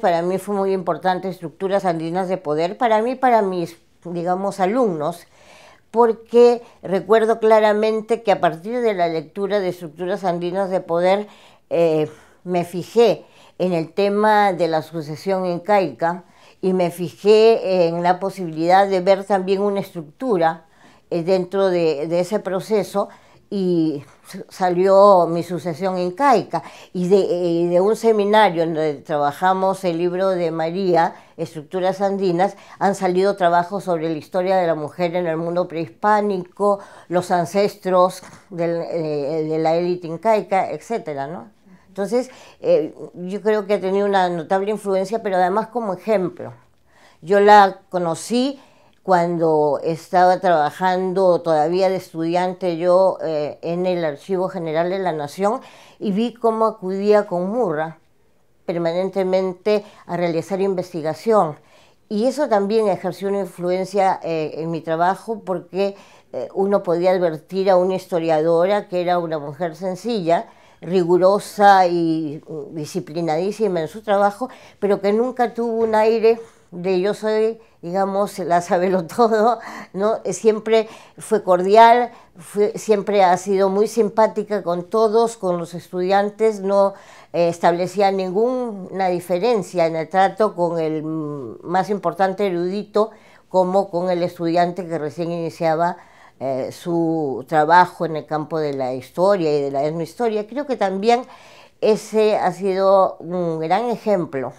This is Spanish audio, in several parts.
Para mí fue muy importante estructuras andinas de poder, para mí, para mis, digamos, alumnos, porque recuerdo claramente que a partir de la lectura de estructuras andinas de poder eh, me fijé en el tema de la sucesión incaica y me fijé en la posibilidad de ver también una estructura eh, dentro de ese proceso y salió mi sucesión incaica. Y de, de, un seminario en donde trabajamos el libro de María, Estructuras Andinas, han salido trabajos sobre la historia de la mujer en el mundo prehispánico, los ancestros eh, de la élite incaica, etcétera, ¿no? Entonces, eh, yo creo que ha tenido una notable influencia, pero además como ejemplo. Yo la conocí cuando estaba trabajando todavía de estudiante yo eh, en el Archivo General de la Nación y vi cómo acudía con Murra permanentemente a realizar investigación. Y eso también ejerció una influencia eh, en mi trabajo porque eh, uno podía advertir a una historiadora que era una mujer sencilla, rigurosa y disciplinadísima en su trabajo, pero que nunca tuvo un aire de yo soy, digamos, la sabelo todo, ¿no? Eh, siempre fue cordial, siempre ha sido muy simpática con todos, con los estudiantes, no eh, establecía ninguna diferencia en el trato con el más importante erudito como con el estudiante que recién iniciaba eh, su trabajo en el campo de la historia y de la etnohistoria. Creo que también ese ha sido un gran ejemplo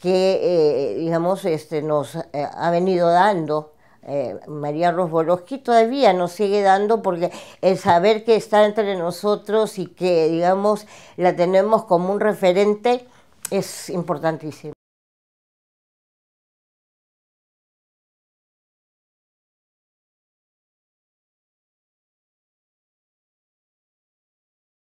que, eh, digamos, este, nos eh, ha venido dando. Eh, María Rosboroski todavía nos sigue dando porque el saber que está entre nosotros y que, digamos, la tenemos como un referente es importantísimo.